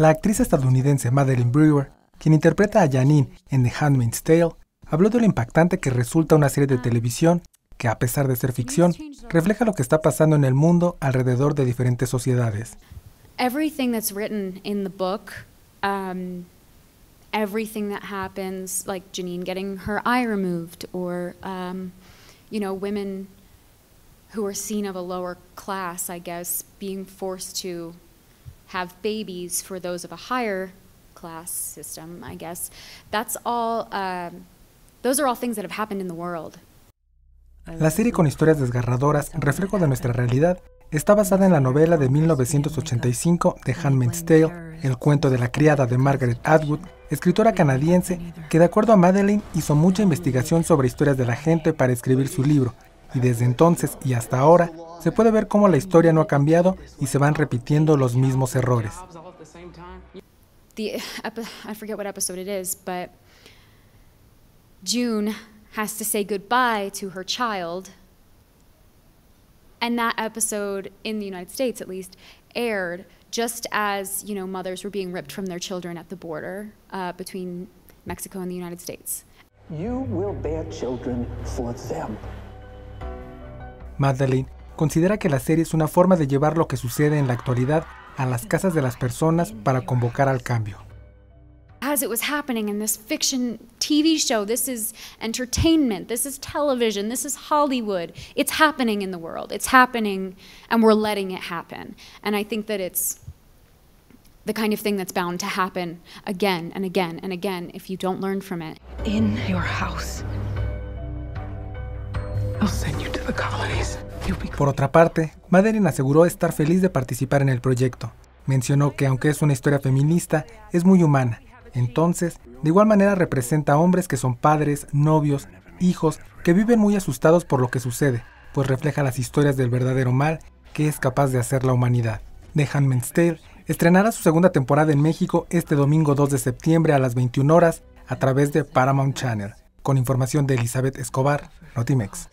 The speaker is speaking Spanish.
La actriz estadounidense Madeline Brewer, quien interpreta a Janine en The Handmaid's Tale, habló de lo impactante que resulta una serie de televisión que, a pesar de ser ficción, refleja lo que está pasando en el mundo alrededor de diferentes sociedades. Everything that's written in the book, um, everything that happens, like Janine getting her eye removed, or um, you know, women who are seen of a lower class, I guess, being forced to la serie con historias desgarradoras, reflejo de nuestra realidad, está basada en la novela de 1985 de Handmaid's Tale, el cuento de la criada de Margaret Atwood, escritora canadiense que de acuerdo a Madeleine hizo mucha investigación sobre historias de la gente para escribir su libro, y desde entonces y hasta ahora se puede ver cómo la historia no ha cambiado y se van repitiendo los mismos errores. I forget what episode it is, but June has to say goodbye to her child. And that episode, in the United States at least, aired just as you know mothers were being ripped from their children at the border uh, between Mexico and the United States. You will bear children for them. Madeline considera que la serie es una forma de llevar lo que sucede en la actualidad a las casas de las personas para convocar al cambio. As it was happening in this fiction TV show, this is entertainment, this is television, this is Hollywood. It's happening in the world. It's happening and we're letting it happen. And I think that it's the kind of thing that's bound to happen again and again and again if you don't learn from it. In your house, por otra parte, Madeline aseguró estar feliz de participar en el proyecto. Mencionó que aunque es una historia feminista, es muy humana. Entonces, de igual manera representa a hombres que son padres, novios, hijos, que viven muy asustados por lo que sucede, pues refleja las historias del verdadero mal que es capaz de hacer la humanidad. The Handmaid's Tale estrenará su segunda temporada en México este domingo 2 de septiembre a las 21 horas a través de Paramount Channel, con información de Elizabeth Escobar, Notimex.